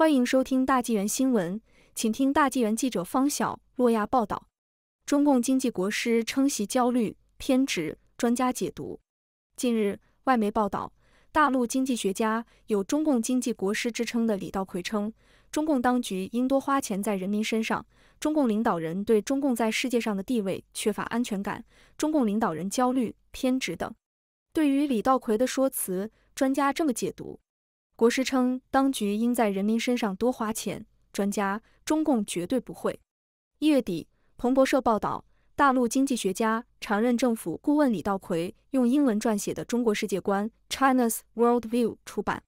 欢迎收听大纪元新闻，请听大纪元记者方晓洛亚报道：中共经济国师称其焦虑偏执，专家解读。近日，外媒报道，大陆经济学家、有中共经济国师之称的李道奎称，中共当局应多花钱在人民身上。中共领导人对中共在世界上的地位缺乏安全感，中共领导人焦虑偏执等。对于李道奎的说辞，专家这么解读。国师称，当局应在人民身上多花钱。专家：中共绝对不会。一月底，彭博社报道，大陆经济学家、常任政府顾问李道奎用英文撰写的《中国世界观》（China's World View） 出版。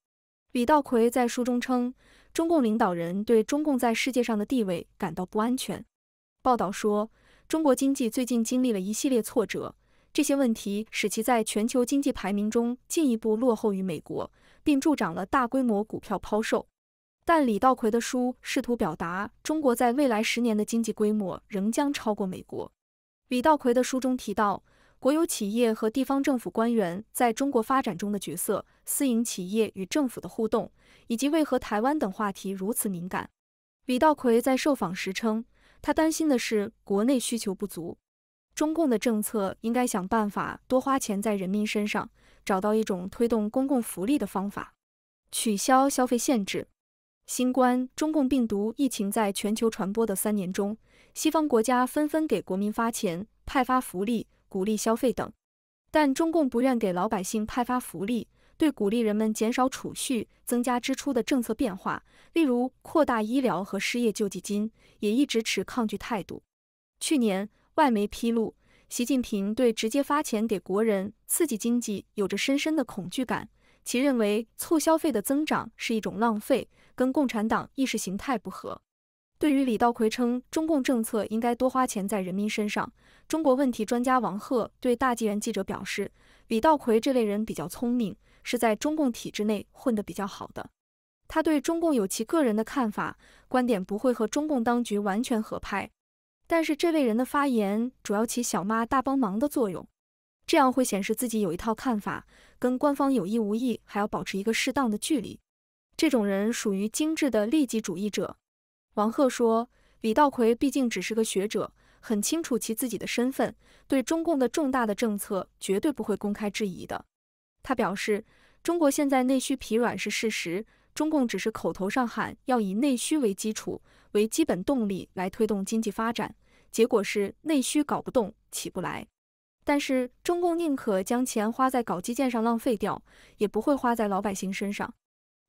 李道奎在书中称，中共领导人对中共在世界上的地位感到不安全。报道说，中国经济最近经历了一系列挫折，这些问题使其在全球经济排名中进一步落后于美国。并助长了大规模股票抛售，但李道奎的书试图表达，中国在未来十年的经济规模仍将超过美国。李道奎的书中提到国有企业和地方政府官员在中国发展中的角色、私营企业与政府的互动，以及为何台湾等话题如此敏感。李道奎在受访时称，他担心的是国内需求不足，中共的政策应该想办法多花钱在人民身上。找到一种推动公共福利的方法，取消消费限制。新冠、中共病毒疫情在全球传播的三年中，西方国家纷纷给国民发钱、派发福利、鼓励消费等，但中共不愿给老百姓派发福利，对鼓励人们减少储蓄、增加支出的政策变化，例如扩大医疗和失业救济金，也一直持抗拒态度。去年，外媒披露。习近平对直接发钱给国人刺激经济有着深深的恐惧感，其认为促消费的增长是一种浪费，跟共产党意识形态不合。对于李道奎称中共政策应该多花钱在人民身上，中国问题专家王贺对大纪元记者表示，李道奎这类人比较聪明，是在中共体制内混得比较好的，他对中共有其个人的看法，观点不会和中共当局完全合拍。但是这类人的发言主要起小妈大帮忙的作用，这样会显示自己有一套看法，跟官方有意无意还要保持一个适当的距离。这种人属于精致的利己主义者。王鹤说，李道奎毕竟只是个学者，很清楚其自己的身份，对中共的重大的政策绝对不会公开质疑的。他表示，中国现在内需疲软是事实。中共只是口头上喊要以内需为基础为基本动力来推动经济发展，结果是内需搞不动起不来。但是中共宁可将钱花在搞基建上浪费掉，也不会花在老百姓身上。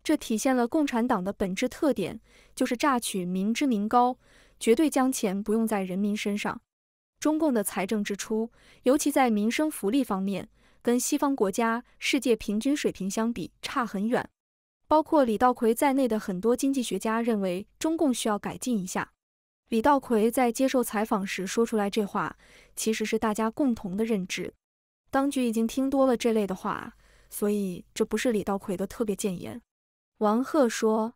这体现了共产党的本质特点，就是榨取民脂民膏，绝对将钱不用在人民身上。中共的财政支出，尤其在民生福利方面，跟西方国家世界平均水平相比差很远。包括李道奎在内的很多经济学家认为，中共需要改进一下。李道奎在接受采访时说出来这话，其实是大家共同的认知。当局已经听多了这类的话，所以这不是李道奎的特别谏言。王鹤说，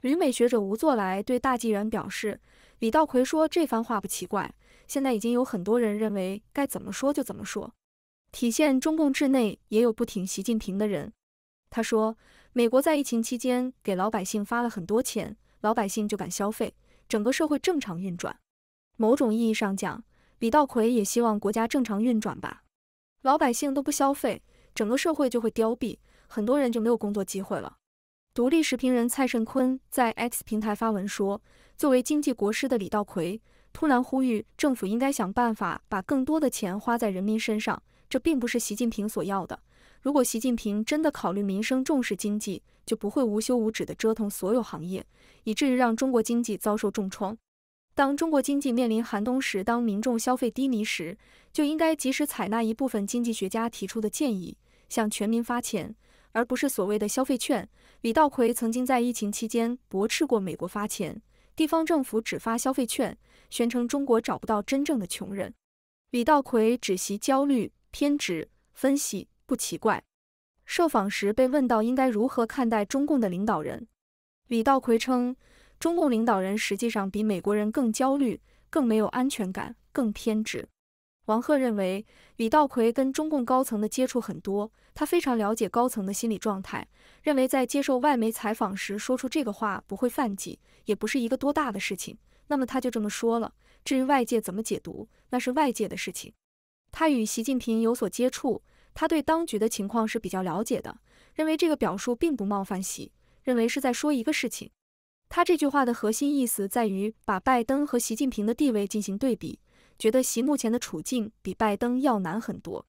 旅美学者吴作来对大纪元表示，李道奎说这番话不奇怪，现在已经有很多人认为该怎么说就怎么说，体现中共治内也有不挺习近平的人。他说，美国在疫情期间给老百姓发了很多钱，老百姓就敢消费，整个社会正常运转。某种意义上讲，李道奎也希望国家正常运转吧。老百姓都不消费，整个社会就会凋敝，很多人就没有工作机会了。独立时评人蔡盛坤在 X 平台发文说，作为经济国师的李道奎突然呼吁政府应该想办法把更多的钱花在人民身上，这并不是习近平所要的。如果习近平真的考虑民生、重视经济，就不会无休无止地折腾所有行业，以至于让中国经济遭受重创。当中国经济面临寒冬时，当民众消费低迷时，就应该及时采纳一部分经济学家提出的建议，向全民发钱，而不是所谓的消费券。李道葵曾经在疫情期间驳斥过美国发钱，地方政府只发消费券，宣称中国找不到真正的穷人。李道葵只袭焦虑、偏执，分析。不奇怪。受访时被问到应该如何看待中共的领导人，李道奎称，中共领导人实际上比美国人更焦虑、更没有安全感、更偏执。王贺认为，李道奎跟中共高层的接触很多，他非常了解高层的心理状态，认为在接受外媒采访时说出这个话不会犯忌，也不是一个多大的事情。那么他就这么说了。至于外界怎么解读，那是外界的事情。他与习近平有所接触。他对当局的情况是比较了解的，认为这个表述并不冒犯习，认为是在说一个事情。他这句话的核心意思在于把拜登和习近平的地位进行对比，觉得习目前的处境比拜登要难很多。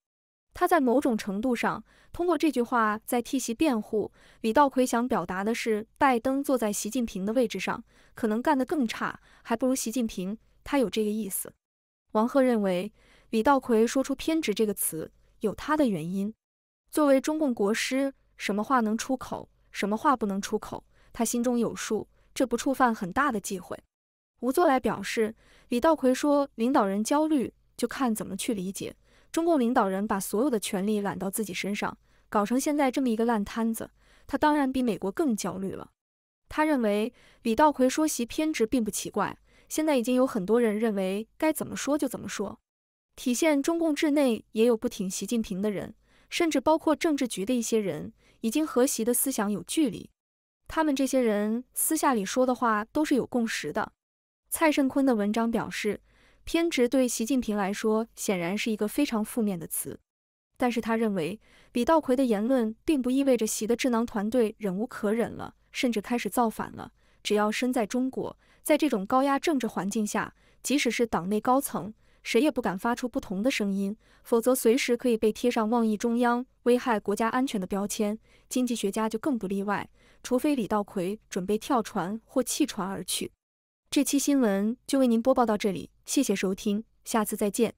他在某种程度上通过这句话在替习辩护。李道奎想表达的是，拜登坐在习近平的位置上，可能干得更差，还不如习近平。他有这个意思。王贺认为，李道奎说出“偏执”这个词。有他的原因。作为中共国师，什么话能出口，什么话不能出口，他心中有数。这不触犯很大的忌讳。吴作来表示，李道奎说，领导人焦虑，就看怎么去理解。中共领导人把所有的权力揽到自己身上，搞成现在这么一个烂摊子，他当然比美国更焦虑了。他认为，李道奎说习偏执并不奇怪。现在已经有很多人认为，该怎么说就怎么说。体现中共治内也有不挺习近平的人，甚至包括政治局的一些人，已经和习的思想有距离。他们这些人私下里说的话都是有共识的。蔡盛坤的文章表示，偏执对习近平来说显然是一个非常负面的词。但是他认为，李道奎的言论并不意味着习的智囊团队忍无可忍了，甚至开始造反了。只要身在中国，在这种高压政治环境下，即使是党内高层。谁也不敢发出不同的声音，否则随时可以被贴上妄议中央、危害国家安全的标签。经济学家就更不例外，除非李道奎准备跳船或弃船而去。这期新闻就为您播报到这里，谢谢收听，下次再见。